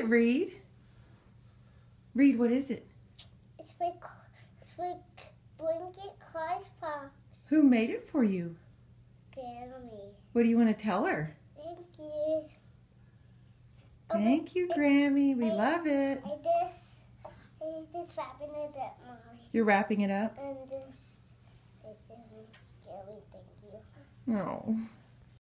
it, Reed? Reed, what is it? It's my, it's my blanket claws box. Who made it for you? Grammy. What do you want to tell her? Thank you. Thank you, Grammy. We I, love it. I just, I just wrapping it up, Mommy. You're wrapping it up? And this, it's Grammy. Thank you. Oh.